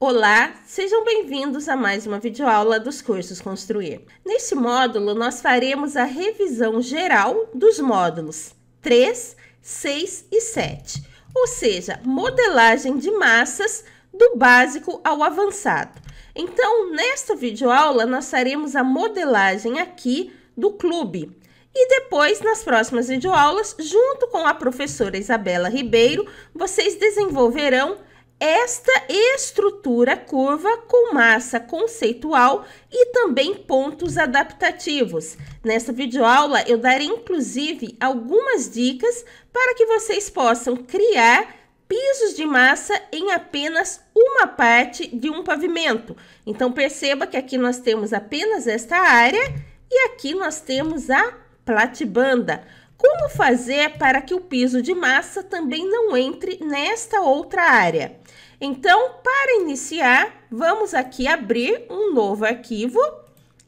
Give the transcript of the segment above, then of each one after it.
Olá, sejam bem-vindos a mais uma videoaula dos cursos Construir. Neste módulo, nós faremos a revisão geral dos módulos 3, 6 e 7, ou seja, modelagem de massas do básico ao avançado. Então, nesta videoaula, nós faremos a modelagem aqui do clube. E depois, nas próximas videoaulas, junto com a professora Isabela Ribeiro, vocês desenvolverão esta estrutura curva com massa conceitual e também pontos adaptativos. Nesta videoaula, eu darei inclusive algumas dicas para que vocês possam criar pisos de massa em apenas uma parte de um pavimento. Então, perceba que aqui nós temos apenas esta área e aqui nós temos a platibanda. Como fazer para que o piso de massa também não entre nesta outra área? Então, para iniciar, vamos aqui abrir um novo arquivo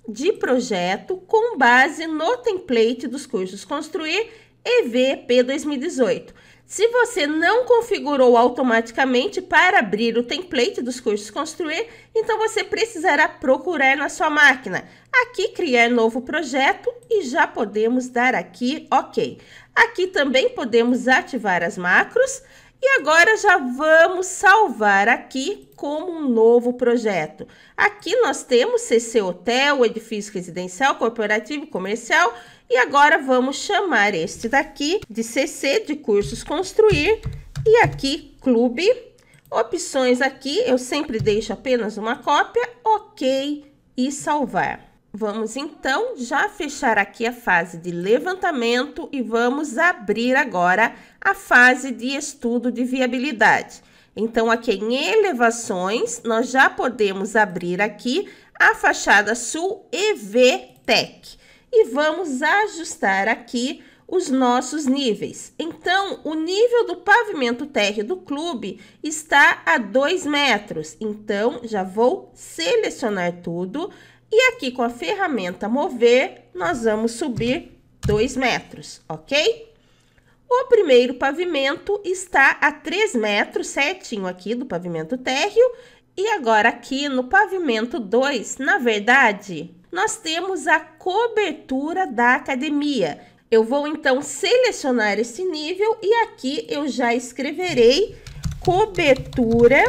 de projeto com base no template dos cursos Construir EVP 2018. Se você não configurou automaticamente para abrir o template dos cursos Construir, então você precisará procurar na sua máquina. Aqui criar novo projeto e já podemos dar aqui OK. Aqui também podemos ativar as macros e agora já vamos salvar aqui como um novo projeto. Aqui nós temos CC Hotel, Edifício Residencial, Corporativo e Comercial e agora vamos chamar este daqui de CC, de cursos construir, e aqui clube. Opções aqui, eu sempre deixo apenas uma cópia, ok e salvar. Vamos então já fechar aqui a fase de levantamento e vamos abrir agora a fase de estudo de viabilidade. Então, aqui em elevações, nós já podemos abrir aqui a fachada sul EVTEC e vamos ajustar aqui os nossos níveis. Então, o nível do pavimento térreo do clube está a 2 metros. Então, já vou selecionar tudo e aqui com a ferramenta mover, nós vamos subir 2 metros, ok? O primeiro pavimento está a 3 metros, certinho aqui do pavimento térreo. E agora aqui no pavimento 2, na verdade, nós temos a cobertura da academia. Eu vou então selecionar esse nível e aqui eu já escreverei cobertura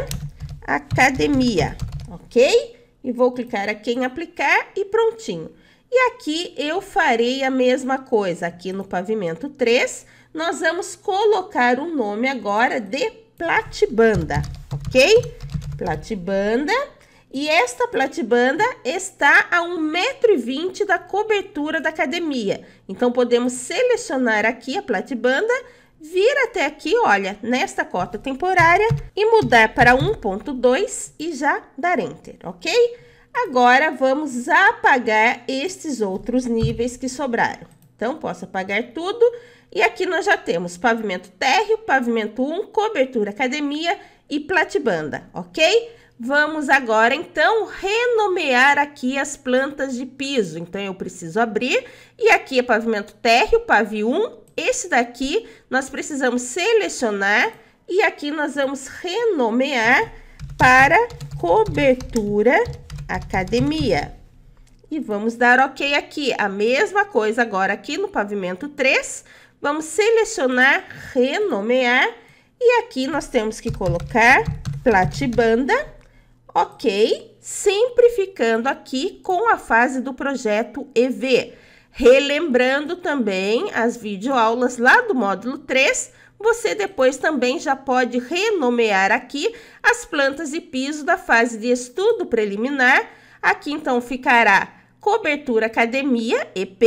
academia, ok? E vou clicar aqui em aplicar e prontinho. E aqui eu farei a mesma coisa, aqui no pavimento 3, nós vamos colocar o um nome agora de platibanda, ok? Platibanda e esta platibanda está a 1,20m da cobertura da academia. Então, podemos selecionar aqui a platibanda, vir até aqui, olha, nesta cota temporária e mudar para 1.2 e já dar Enter, ok? Agora, vamos apagar estes outros níveis que sobraram. Então, posso apagar tudo. E aqui nós já temos pavimento térreo, pavimento 1, cobertura academia e platibanda, ok? Vamos agora então renomear aqui as plantas de piso. Então eu preciso abrir e aqui é pavimento térreo, pavio 1. Esse daqui nós precisamos selecionar e aqui nós vamos renomear para cobertura academia. E vamos dar ok aqui. A mesma coisa agora aqui no pavimento 3. Vamos selecionar, renomear e aqui nós temos que colocar platibanda Ok, sempre ficando aqui com a fase do projeto EV. Relembrando também as videoaulas lá do módulo 3, você depois também já pode renomear aqui as plantas e piso da fase de estudo preliminar. Aqui então ficará cobertura academia EP,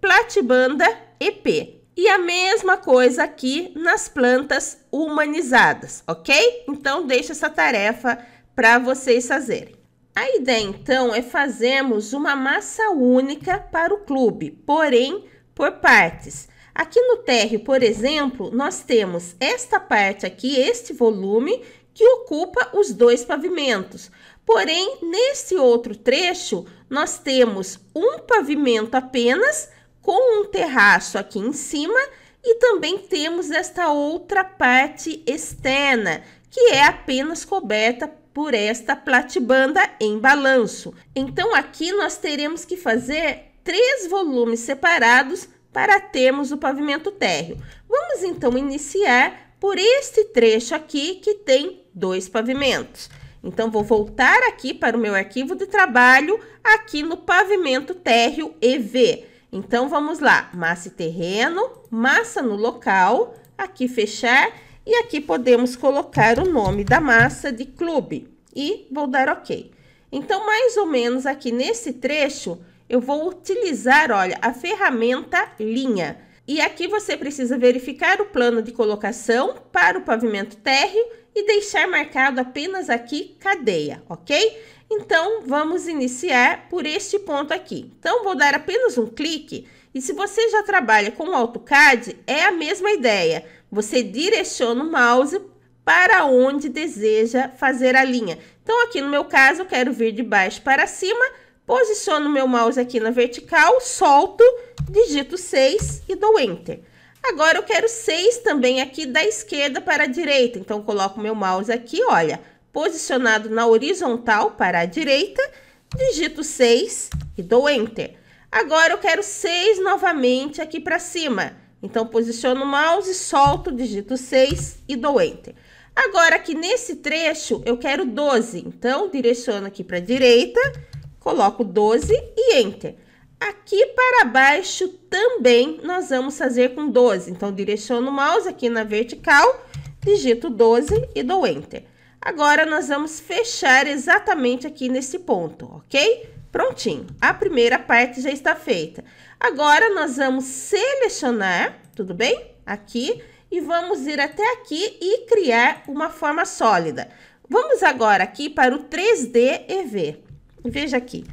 platibanda EP. E a mesma coisa aqui nas plantas humanizadas, ok? Então deixa essa tarefa para vocês fazerem. A ideia então é fazermos uma massa única para o clube, porém por partes. Aqui no térreo, por exemplo, nós temos esta parte aqui, este volume, que ocupa os dois pavimentos. Porém, nesse outro trecho, nós temos um pavimento apenas, com um terraço aqui em cima, e também temos esta outra parte externa, que é apenas coberta por esta platibanda em balanço. Então aqui nós teremos que fazer três volumes separados para termos o pavimento térreo. Vamos então iniciar por este trecho aqui que tem dois pavimentos. Então, vou voltar aqui para o meu arquivo de trabalho, aqui no pavimento térreo EV. Então, vamos lá, massa e terreno, massa no local, aqui fechar e aqui podemos colocar o nome da massa de clube e vou dar OK. Então, mais ou menos aqui nesse trecho, eu vou utilizar, olha, a ferramenta linha. E aqui você precisa verificar o plano de colocação para o pavimento térreo e deixar marcado apenas aqui cadeia, ok? Então, vamos iniciar por este ponto aqui. Então, vou dar apenas um clique e se você já trabalha com o AutoCAD, é a mesma ideia. Você direciona o mouse para onde deseja fazer a linha. Então, aqui no meu caso, eu quero vir de baixo para cima, posiciono meu mouse aqui na vertical, solto, digito 6 e dou Enter. Agora, eu quero 6 também aqui da esquerda para a direita. Então, coloco meu mouse aqui, olha, posicionado na horizontal para a direita, digito 6 e dou Enter. Agora eu quero 6 novamente aqui para cima. Então, posiciono o mouse, solto, digito 6 e dou Enter. Agora, aqui nesse trecho, eu quero 12. Então, direciono aqui para a direita, coloco 12 e Enter. Aqui para baixo também nós vamos fazer com 12. Então, direciono o mouse aqui na vertical, digito 12 e dou Enter. Agora, nós vamos fechar exatamente aqui nesse ponto, ok? Prontinho, a primeira parte já está feita. Agora, nós vamos selecionar, tudo bem? Aqui, e vamos ir até aqui e criar uma forma sólida. Vamos agora aqui para o 3D EV. Veja aqui,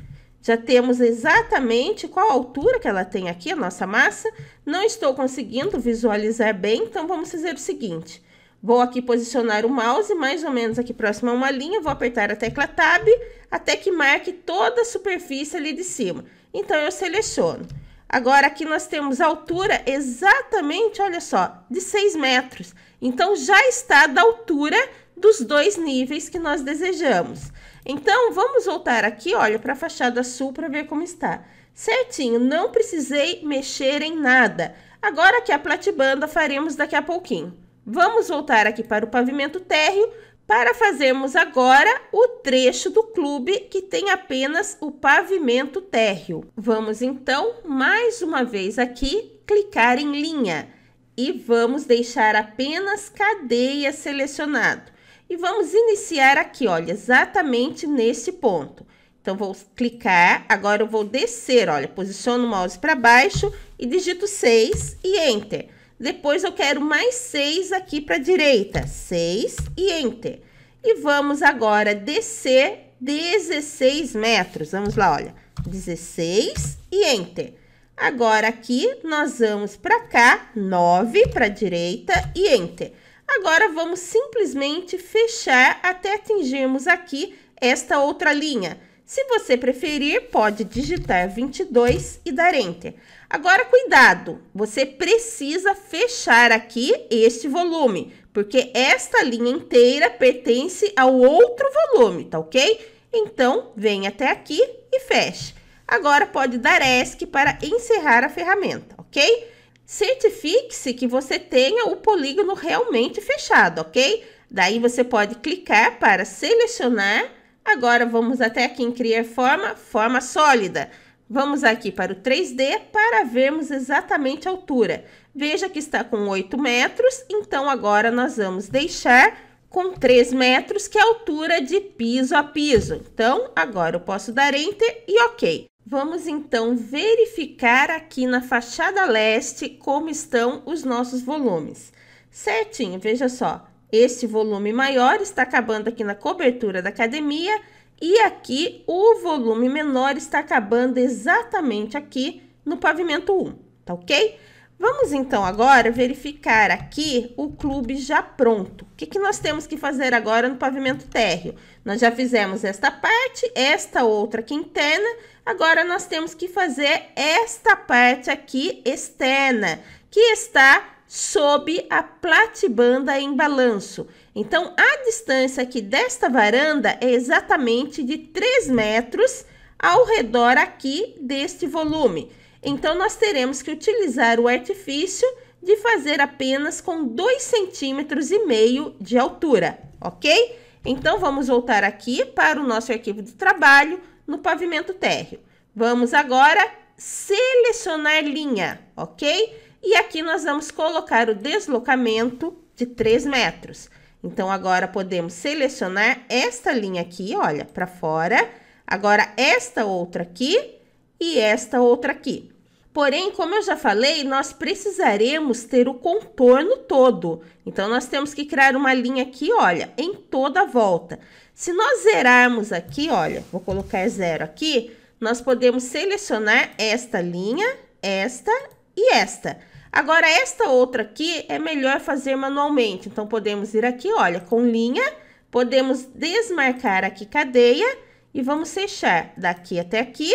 já temos exatamente qual altura que ela tem aqui, a nossa massa. Não estou conseguindo visualizar bem, então vamos fazer o seguinte. Vou aqui posicionar o mouse mais ou menos aqui próximo a uma linha, vou apertar a tecla Tab até que marque toda a superfície ali de cima. Então eu seleciono. Agora aqui nós temos altura exatamente, olha só, de 6 metros. Então já está da altura dos dois níveis que nós desejamos. Então vamos voltar aqui, olha, para a fachada sul para ver como está. Certinho, não precisei mexer em nada. Agora que a platibanda faremos daqui a pouquinho. Vamos voltar aqui para o pavimento térreo para fazermos agora o trecho do clube que tem apenas o pavimento térreo. Vamos então, mais uma vez aqui, clicar em linha e vamos deixar apenas cadeia selecionado. E vamos iniciar aqui, olha, exatamente nesse ponto. Então, vou clicar, agora eu vou descer, olha, posiciono o mouse para baixo e digito 6 e Enter. Depois eu quero mais 6 aqui para a direita. 6 e Enter. E vamos agora descer 16 metros. Vamos lá, olha. 16 e Enter. Agora aqui nós vamos para cá, 9 para a direita e Enter. Agora vamos simplesmente fechar até atingirmos aqui esta outra linha. Se você preferir, pode digitar 22 e dar Enter. Agora, cuidado, você precisa fechar aqui este volume, porque esta linha inteira pertence ao outro volume, tá ok? Então, vem até aqui e feche. Agora, pode dar ESC para encerrar a ferramenta, ok? Certifique-se que você tenha o polígono realmente fechado, ok? Daí, você pode clicar para selecionar. Agora, vamos até aqui em Criar Forma, Forma Sólida. Vamos aqui para o 3D para vermos exatamente a altura. Veja que está com 8 metros, então agora nós vamos deixar com 3 metros, que é a altura de piso a piso. Então, agora eu posso dar Enter e OK. Vamos então verificar aqui na fachada leste como estão os nossos volumes. Certinho, veja só. Este volume maior está acabando aqui na cobertura da academia e aqui o volume menor está acabando exatamente aqui no pavimento 1, tá ok? Vamos então agora verificar aqui o clube já pronto. O que, que nós temos que fazer agora no pavimento térreo? Nós já fizemos esta parte, esta outra aqui interna. agora nós temos que fazer esta parte aqui externa, que está sob a platibanda em balanço. Então, a distância aqui desta varanda é exatamente de 3 metros ao redor aqui deste volume. Então, nós teremos que utilizar o artifício de fazer apenas com 2,5 centímetros e meio de altura, ok? Então, vamos voltar aqui para o nosso arquivo de trabalho no pavimento térreo. Vamos agora selecionar linha, ok? E aqui nós vamos colocar o deslocamento de 3 metros. Então, agora podemos selecionar esta linha aqui, olha, para fora. Agora, esta outra aqui e esta outra aqui. Porém, como eu já falei, nós precisaremos ter o contorno todo. Então, nós temos que criar uma linha aqui, olha, em toda a volta. Se nós zerarmos aqui, olha, vou colocar zero aqui, nós podemos selecionar esta linha, esta e esta. Agora, esta outra aqui é melhor fazer manualmente. Então, podemos ir aqui, olha, com linha, podemos desmarcar aqui cadeia e vamos fechar daqui até aqui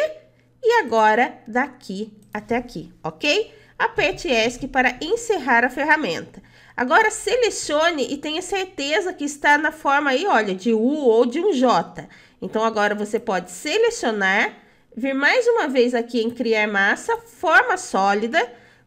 e agora daqui até aqui, ok? Aperte ESC para encerrar a ferramenta. Agora, selecione e tenha certeza que está na forma aí, olha, de U ou de um J. Então, agora você pode selecionar, vir mais uma vez aqui em Criar Massa, Forma Sólida,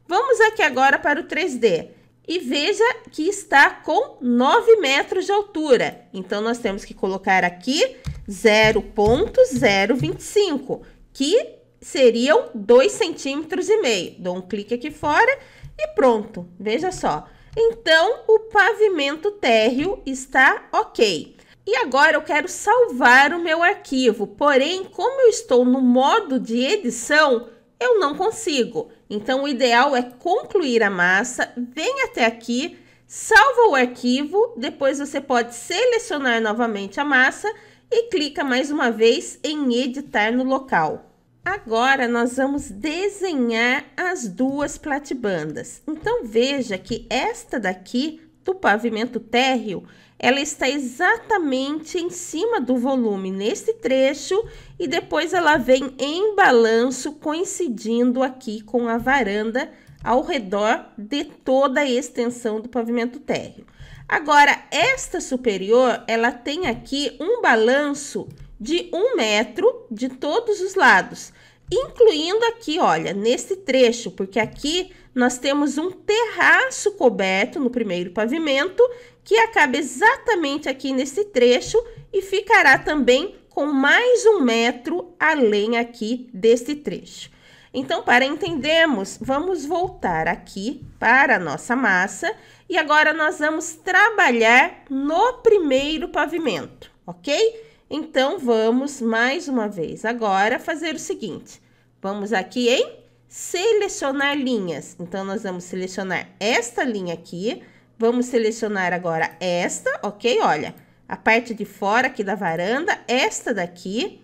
Vamos aqui agora para o 3D e veja que está com 9 metros de altura. Então, nós temos que colocar aqui 0.025, que seriam 2 centímetros e meio. Dou um clique aqui fora e pronto. Veja só. Então, o pavimento térreo está ok. E agora eu quero salvar o meu arquivo, porém, como eu estou no modo de edição, eu não consigo. Então, o ideal é concluir a massa, vem até aqui, salva o arquivo, depois você pode selecionar novamente a massa e clica mais uma vez em editar no local. Agora, nós vamos desenhar as duas platibandas. Então, veja que esta daqui, do pavimento térreo, ela está exatamente em cima do volume neste trecho e depois ela vem em balanço coincidindo aqui com a varanda ao redor de toda a extensão do pavimento térreo. Agora, esta superior, ela tem aqui um balanço de um metro de todos os lados, incluindo aqui, olha, nesse trecho, porque aqui nós temos um terraço coberto no primeiro pavimento que acaba exatamente aqui nesse trecho e ficará também com mais um metro além aqui desse trecho. Então, para entendermos, vamos voltar aqui para a nossa massa e agora nós vamos trabalhar no primeiro pavimento, ok? Então, vamos mais uma vez agora fazer o seguinte. Vamos aqui em selecionar linhas. Então, nós vamos selecionar esta linha aqui, Vamos selecionar agora esta, ok? Olha, a parte de fora aqui da varanda, esta daqui.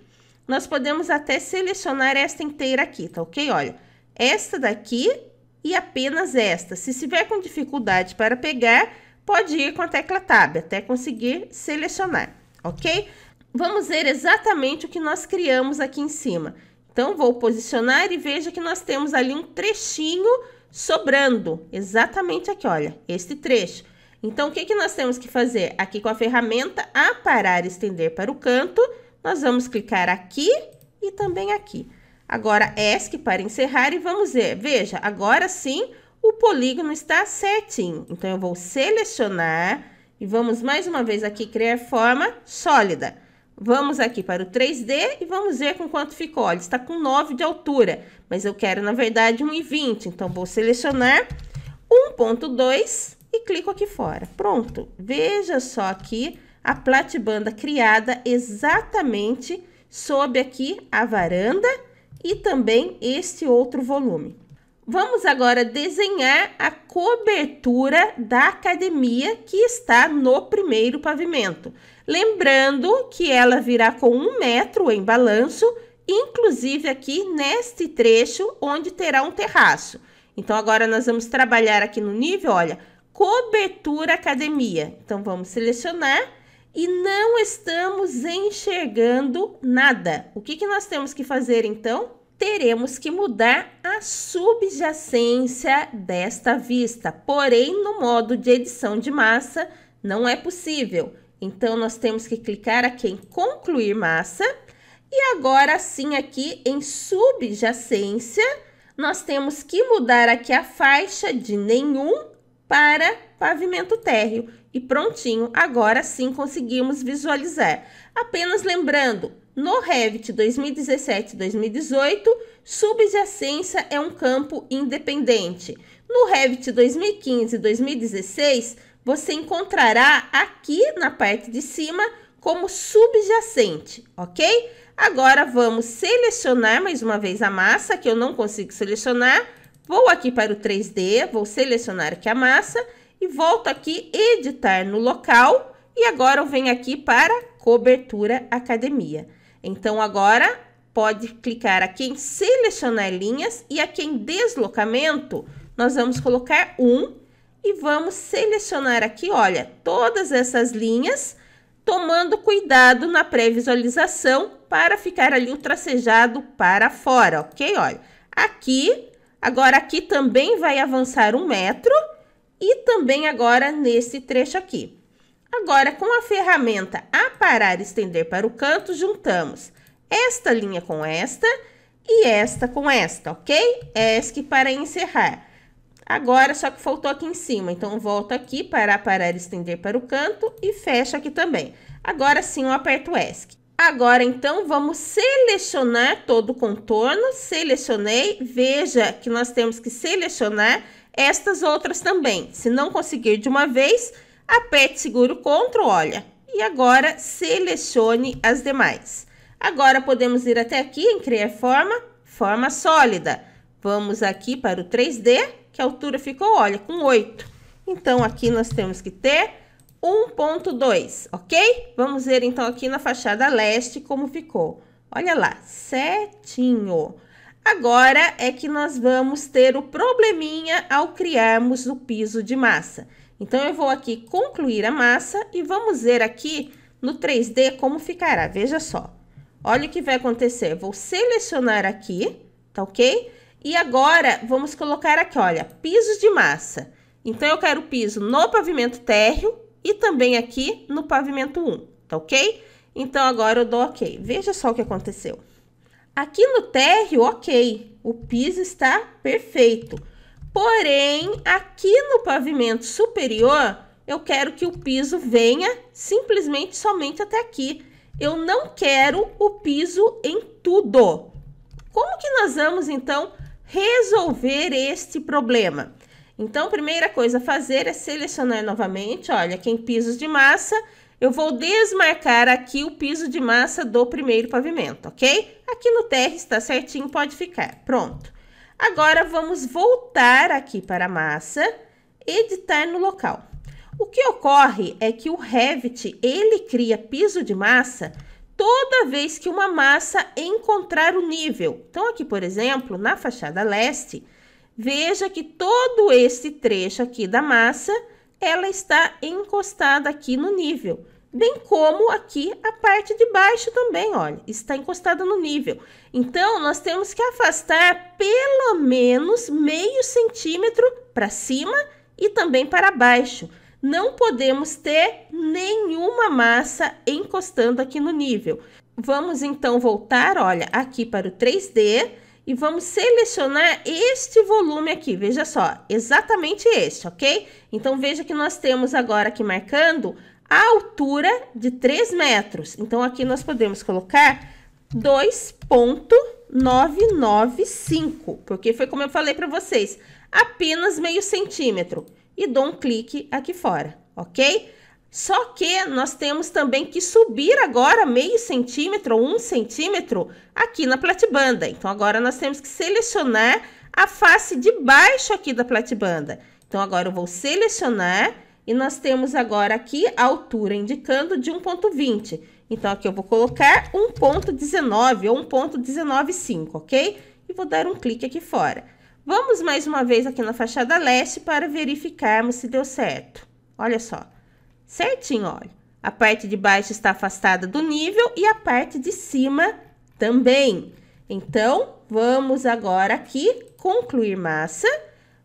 Nós podemos até selecionar esta inteira aqui, tá ok? Olha, esta daqui e apenas esta. Se estiver com dificuldade para pegar, pode ir com a tecla Tab até conseguir selecionar, ok? Vamos ver exatamente o que nós criamos aqui em cima. Então, vou posicionar e veja que nós temos ali um trechinho sobrando, exatamente aqui, olha, este trecho. Então, o que, que nós temos que fazer? Aqui com a ferramenta aparar e estender para o canto, nós vamos clicar aqui e também aqui. Agora, ESC para encerrar e vamos ver. Veja, agora sim o polígono está certinho. Então, eu vou selecionar e vamos mais uma vez aqui criar forma sólida. Vamos aqui para o 3D e vamos ver com quanto ficou. Olha, está com 9 de altura, mas eu quero, na verdade, 1,20. Então, vou selecionar 1.2 e clico aqui fora. Pronto. Veja só aqui a platibanda criada exatamente sob aqui a varanda e também este outro volume. Vamos agora desenhar a cobertura da academia que está no primeiro pavimento. Lembrando que ela virá com um metro em balanço, inclusive aqui neste trecho onde terá um terraço. Então, agora nós vamos trabalhar aqui no nível, olha, cobertura academia. Então, vamos selecionar e não estamos enxergando nada. O que, que nós temos que fazer, então? Teremos que mudar a subjacência desta vista, porém, no modo de edição de massa, não é possível. Então, nós temos que clicar aqui em concluir massa. E agora sim, aqui em subjacência, nós temos que mudar aqui a faixa de nenhum para pavimento térreo. E prontinho, agora sim conseguimos visualizar. Apenas lembrando, no Revit 2017-2018, subjacência é um campo independente. No Revit 2015-2016, você encontrará aqui na parte de cima como subjacente, ok? Agora vamos selecionar mais uma vez a massa, que eu não consigo selecionar. Vou aqui para o 3D, vou selecionar aqui a massa e volto aqui editar no local. E agora eu venho aqui para cobertura academia. Então agora pode clicar aqui em selecionar linhas e aqui em deslocamento nós vamos colocar um e vamos selecionar aqui, olha, todas essas linhas, tomando cuidado na pré-visualização para ficar ali o tracejado para fora, ok? Olha, aqui, agora aqui também vai avançar um metro e também agora nesse trecho aqui. Agora, com a ferramenta aparar e estender para o canto, juntamos esta linha com esta e esta com esta, ok? É ESC para encerrar. Agora, só que faltou aqui em cima, então volto aqui, parar, parar, estender para o canto e fecho aqui também. Agora sim eu aperto o ESC. Agora, então, vamos selecionar todo o contorno, selecionei, veja que nós temos que selecionar estas outras também. Se não conseguir de uma vez, aperte seguro CTRL, olha, e agora selecione as demais. Agora, podemos ir até aqui em Criar Forma, Forma Sólida. Vamos aqui para o 3D, que a altura ficou, olha, com 8. Então, aqui nós temos que ter 1.2, ok? Vamos ver, então, aqui na fachada leste como ficou. Olha lá, certinho. Agora é que nós vamos ter o probleminha ao criarmos o piso de massa. Então, eu vou aqui concluir a massa e vamos ver aqui no 3D como ficará. Veja só. Olha o que vai acontecer. Vou selecionar aqui, tá ok? E agora, vamos colocar aqui, olha, pisos de massa. Então, eu quero piso no pavimento térreo e também aqui no pavimento 1, tá ok? Então, agora eu dou ok. Veja só o que aconteceu. Aqui no térreo, ok, o piso está perfeito. Porém, aqui no pavimento superior, eu quero que o piso venha simplesmente somente até aqui. Eu não quero o piso em tudo. Como que nós vamos, então, resolver este problema. Então, primeira coisa a fazer é selecionar novamente, olha, aqui em pisos de massa, eu vou desmarcar aqui o piso de massa do primeiro pavimento, ok? Aqui no térreo está certinho, pode ficar, pronto. Agora, vamos voltar aqui para a massa, editar no local. O que ocorre é que o Revit, ele cria piso de massa toda vez que uma massa encontrar o nível. Então, aqui, por exemplo, na fachada leste, veja que todo esse trecho aqui da massa, ela está encostada aqui no nível. Bem como aqui a parte de baixo também, olha, está encostada no nível. Então, nós temos que afastar pelo menos meio centímetro para cima e também para baixo não podemos ter nenhuma massa encostando aqui no nível. Vamos então voltar, olha, aqui para o 3D e vamos selecionar este volume aqui, veja só, exatamente este, ok? Então, veja que nós temos agora aqui marcando a altura de 3 metros. Então, aqui nós podemos colocar 2.995, porque foi como eu falei para vocês, apenas meio centímetro e dou um clique aqui fora, ok? Só que nós temos também que subir agora meio centímetro ou um centímetro aqui na platibanda. Então, agora nós temos que selecionar a face de baixo aqui da platibanda. Então, agora eu vou selecionar e nós temos agora aqui a altura indicando de 1.20. Então, aqui eu vou colocar 1.19 ou 1.195, ok? E vou dar um clique aqui fora. Vamos mais uma vez aqui na fachada leste para verificarmos se deu certo. Olha só, certinho, olha. A parte de baixo está afastada do nível e a parte de cima também. Então, vamos agora aqui concluir massa.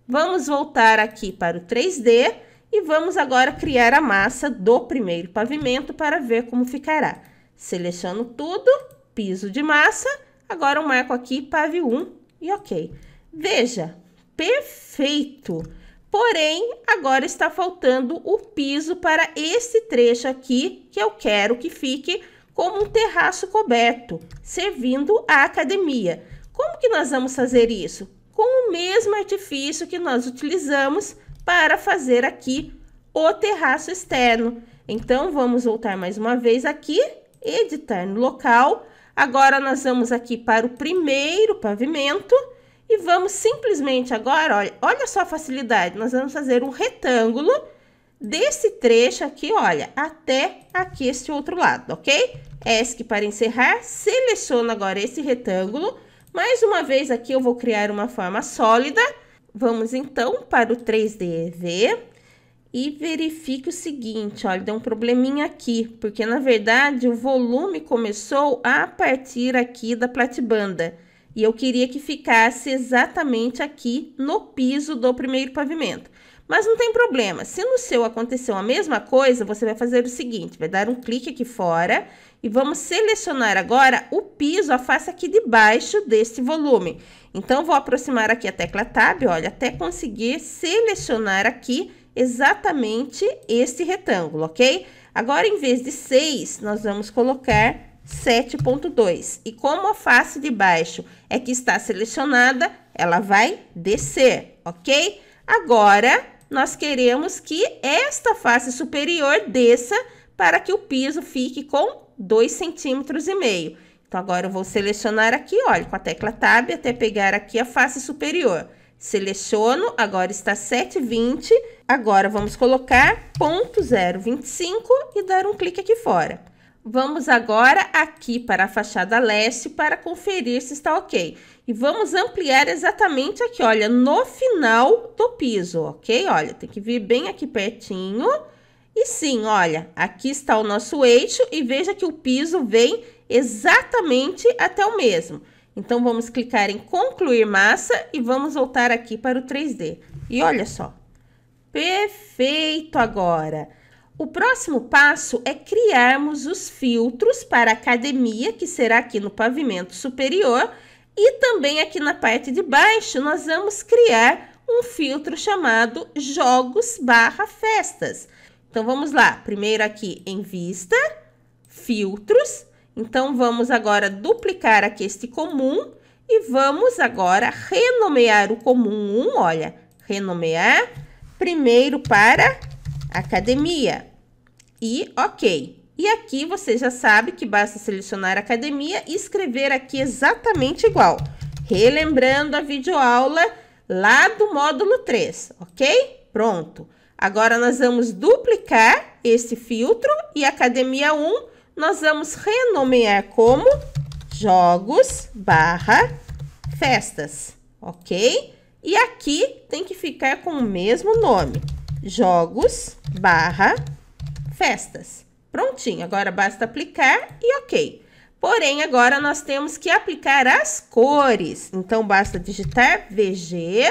Vamos voltar aqui para o 3D e vamos agora criar a massa do primeiro pavimento para ver como ficará. Seleciono tudo, piso de massa, agora eu marco aqui pave 1 e ok. Veja, perfeito. Porém, agora está faltando o piso para esse trecho aqui, que eu quero que fique como um terraço coberto, servindo à academia. Como que nós vamos fazer isso? Com o mesmo artifício que nós utilizamos para fazer aqui o terraço externo. Então, vamos voltar mais uma vez aqui, editar no local. Agora, nós vamos aqui para o primeiro pavimento e vamos simplesmente agora, olha, olha só a facilidade, nós vamos fazer um retângulo desse trecho aqui, olha, até aqui este outro lado, ok? É ESC para encerrar, seleciono agora esse retângulo, mais uma vez aqui eu vou criar uma forma sólida, vamos então para o 3DV e verifique o seguinte, olha, deu um probleminha aqui, porque na verdade o volume começou a partir aqui da platibanda, e eu queria que ficasse exatamente aqui no piso do primeiro pavimento. Mas não tem problema, se no seu aconteceu a mesma coisa, você vai fazer o seguinte, vai dar um clique aqui fora e vamos selecionar agora o piso, a face aqui debaixo deste volume. Então, vou aproximar aqui a tecla Tab, olha, até conseguir selecionar aqui exatamente este retângulo, ok? Agora, em vez de 6, nós vamos colocar 7.2. E como a face de baixo é que está selecionada, ela vai descer, ok? Agora, nós queremos que esta face superior desça para que o piso fique com 2,5 centímetros e meio. Então, agora eu vou selecionar aqui, olha, com a tecla Tab até pegar aqui a face superior. Seleciono, agora está 7,20. Agora, vamos colocar 0,025 e dar um clique aqui fora. Vamos agora aqui para a fachada leste para conferir se está ok. E vamos ampliar exatamente aqui, olha, no final do piso, ok? Olha, tem que vir bem aqui pertinho. E sim, olha, aqui está o nosso eixo e veja que o piso vem exatamente até o mesmo. Então, vamos clicar em concluir massa e vamos voltar aqui para o 3D. E olha só, perfeito agora! O próximo passo é criarmos os filtros para a academia, que será aqui no pavimento superior, e também aqui na parte de baixo nós vamos criar um filtro chamado jogos barra festas. Então vamos lá, primeiro aqui em vista, filtros, então vamos agora duplicar aqui este comum e vamos agora renomear o comum 1, olha, renomear primeiro para academia e OK. E aqui você já sabe que basta selecionar academia e escrever aqui exatamente igual. Relembrando a videoaula lá do módulo 3, ok? Pronto. Agora nós vamos duplicar esse filtro e academia 1 nós vamos renomear como jogos barra festas, ok? E aqui tem que ficar com o mesmo nome, jogos barra festas festas. Prontinho, agora basta aplicar e ok. Porém, agora nós temos que aplicar as cores. Então, basta digitar VG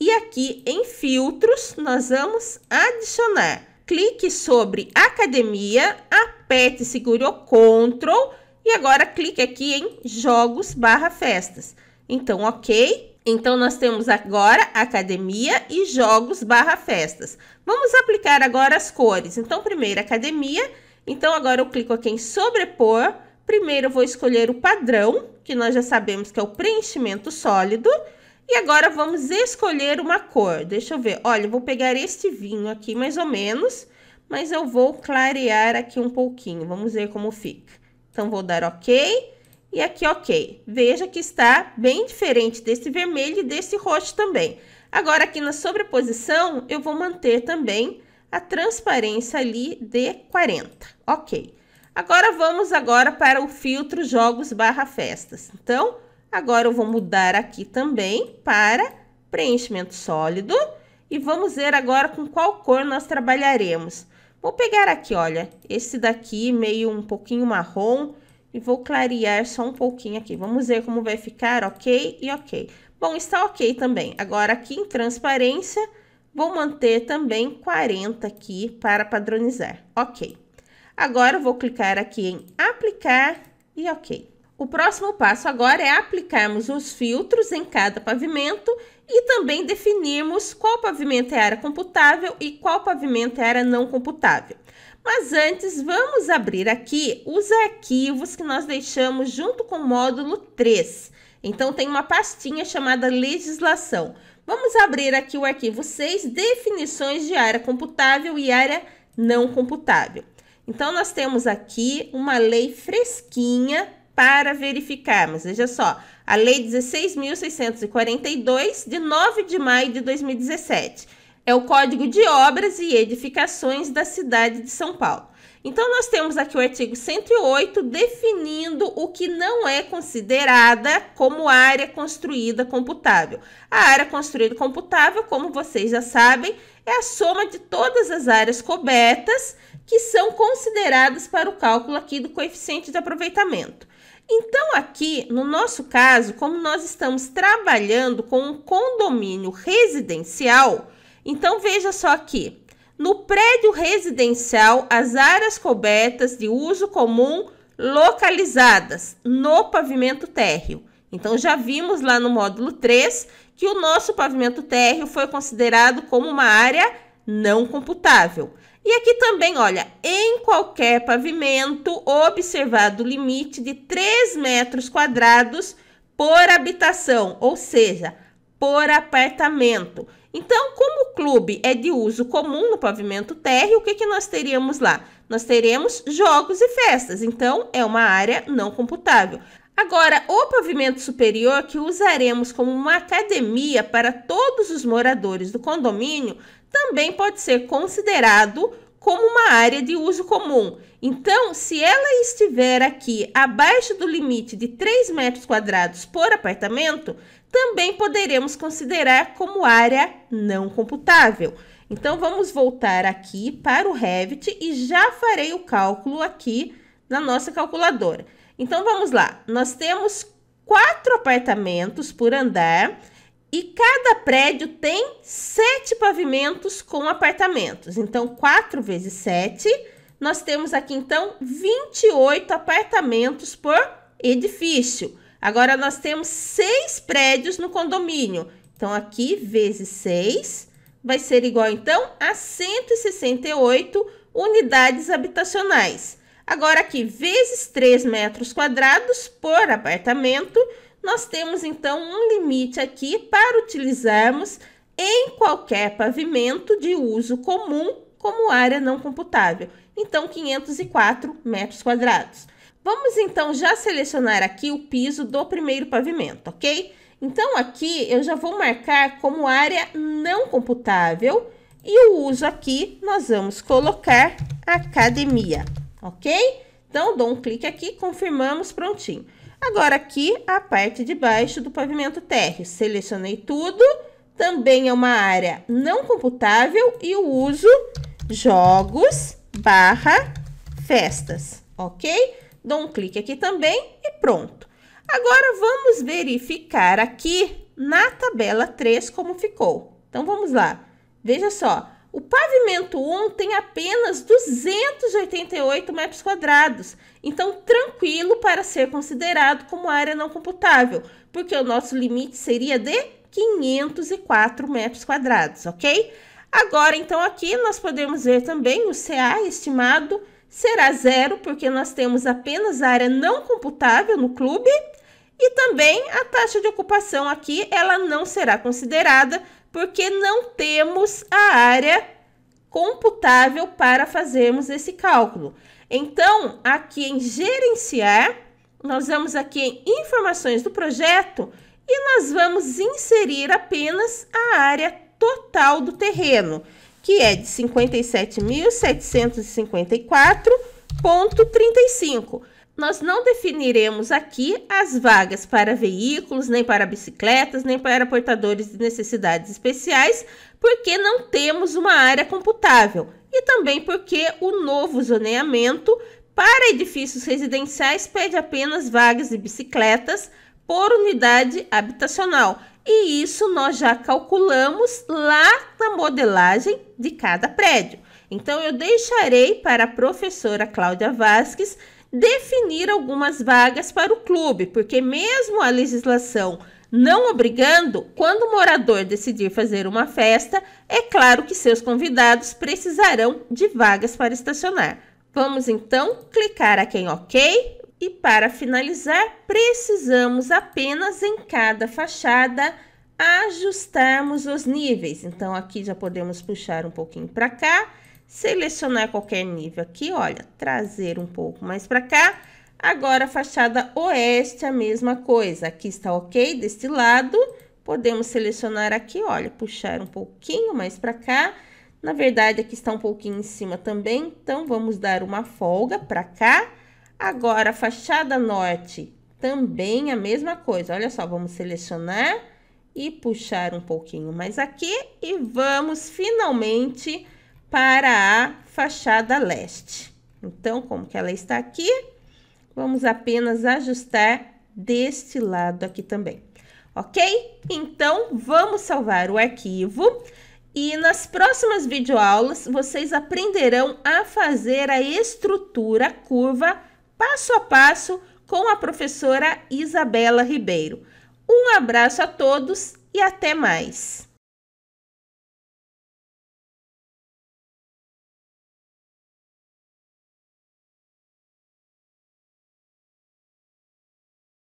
e aqui em filtros nós vamos adicionar. Clique sobre academia, aperte e segure o CTRL e agora clique aqui em jogos barra festas. Então, ok, então, nós temos agora academia e jogos barra festas. Vamos aplicar agora as cores. Então, primeiro academia. Então, agora eu clico aqui em sobrepor. Primeiro, eu vou escolher o padrão, que nós já sabemos que é o preenchimento sólido. E agora, vamos escolher uma cor. Deixa eu ver. Olha, eu vou pegar este vinho aqui, mais ou menos. Mas eu vou clarear aqui um pouquinho. Vamos ver como fica. Então, vou dar OK. E aqui, ok. Veja que está bem diferente desse vermelho e desse roxo também. Agora, aqui na sobreposição, eu vou manter também a transparência ali de 40. Ok. Agora, vamos agora para o filtro jogos barra festas. Então, agora eu vou mudar aqui também para preenchimento sólido. E vamos ver agora com qual cor nós trabalharemos. Vou pegar aqui, olha, esse daqui meio um pouquinho marrom e vou clarear só um pouquinho aqui. Vamos ver como vai ficar, ok e ok. Bom, está ok também. Agora aqui em transparência, vou manter também 40 aqui para padronizar, ok. Agora vou clicar aqui em aplicar e ok. O próximo passo agora é aplicarmos os filtros em cada pavimento e também definirmos qual pavimento é área computável e qual pavimento é área não computável. Mas antes, vamos abrir aqui os arquivos que nós deixamos junto com o módulo 3. Então, tem uma pastinha chamada legislação. Vamos abrir aqui o arquivo 6, definições de área computável e área não computável. Então, nós temos aqui uma lei fresquinha para verificarmos. Veja só, a Lei 16.642, de 9 de maio de 2017 é o Código de Obras e Edificações da cidade de São Paulo. Então, nós temos aqui o artigo 108 definindo o que não é considerada como área construída computável. A área construída computável, como vocês já sabem, é a soma de todas as áreas cobertas que são consideradas para o cálculo aqui do coeficiente de aproveitamento. Então, aqui, no nosso caso, como nós estamos trabalhando com um condomínio residencial, então veja só aqui. No prédio residencial, as áreas cobertas de uso comum localizadas no pavimento térreo. Então já vimos lá no módulo 3 que o nosso pavimento térreo foi considerado como uma área não computável. E aqui também, olha, em qualquer pavimento observado o limite de 3 metros quadrados por habitação, ou seja, por apartamento. Então, como o clube é de uso comum no pavimento térreo, o que, que nós teríamos lá? Nós teremos jogos e festas, então é uma área não computável. Agora, o pavimento superior, que usaremos como uma academia para todos os moradores do condomínio, também pode ser considerado como uma área de uso comum. Então, se ela estiver aqui abaixo do limite de 3 metros quadrados por apartamento, também poderemos considerar como área não computável. Então, vamos voltar aqui para o Revit e já farei o cálculo aqui na nossa calculadora. Então, vamos lá. Nós temos quatro apartamentos por andar e cada prédio tem sete pavimentos com apartamentos. Então, 4 vezes 7, nós temos aqui, então, 28 apartamentos por edifício. Agora, nós temos seis prédios no condomínio. Então, aqui, vezes 6, vai ser igual, então, a 168 unidades habitacionais. Agora, aqui, vezes 3 metros quadrados por apartamento, nós temos, então, um limite aqui para utilizarmos em qualquer pavimento de uso comum como área não computável. Então, 504 metros quadrados. Vamos então já selecionar aqui o piso do primeiro pavimento, ok? Então aqui eu já vou marcar como área não computável e o uso aqui nós vamos colocar academia, ok? Então dou um clique aqui, confirmamos, prontinho. Agora aqui a parte de baixo do pavimento térreo, selecionei tudo, também é uma área não computável e o uso jogos barra festas, ok? Dou um clique aqui também e pronto. Agora, vamos verificar aqui na tabela 3 como ficou. Então, vamos lá. Veja só, o pavimento 1 tem apenas 288 metros quadrados. Então, tranquilo para ser considerado como área não computável, porque o nosso limite seria de 504 metros quadrados, ok? Agora, então, aqui nós podemos ver também o CA estimado será zero, porque nós temos apenas a área não computável no clube, e também a taxa de ocupação aqui, ela não será considerada, porque não temos a área computável para fazermos esse cálculo. Então, aqui em gerenciar, nós vamos aqui em informações do projeto e nós vamos inserir apenas a área total do terreno que é de 57.754,35. Nós não definiremos aqui as vagas para veículos, nem para bicicletas, nem para portadores de necessidades especiais, porque não temos uma área computável e também porque o novo zoneamento para edifícios residenciais pede apenas vagas de bicicletas por unidade habitacional, e isso nós já calculamos lá na modelagem de cada prédio. Então, eu deixarei para a professora Cláudia Vasques definir algumas vagas para o clube, porque mesmo a legislação não obrigando, quando o morador decidir fazer uma festa, é claro que seus convidados precisarão de vagas para estacionar. Vamos então clicar aqui em OK e para finalizar, precisamos apenas em cada fachada ajustarmos os níveis. Então, aqui já podemos puxar um pouquinho para cá, selecionar qualquer nível aqui, olha, trazer um pouco mais para cá. Agora, a fachada oeste, a mesma coisa. Aqui está ok, deste lado, podemos selecionar aqui, olha, puxar um pouquinho mais para cá. Na verdade, aqui está um pouquinho em cima também, então, vamos dar uma folga para cá Agora, a fachada norte, também a mesma coisa. Olha só, vamos selecionar e puxar um pouquinho mais aqui. E vamos finalmente para a fachada leste. Então, como que ela está aqui, vamos apenas ajustar deste lado aqui também. Ok? Então, vamos salvar o arquivo. E nas próximas videoaulas, vocês aprenderão a fazer a estrutura curva passo a passo com a professora Isabela Ribeiro. Um abraço a todos e até mais!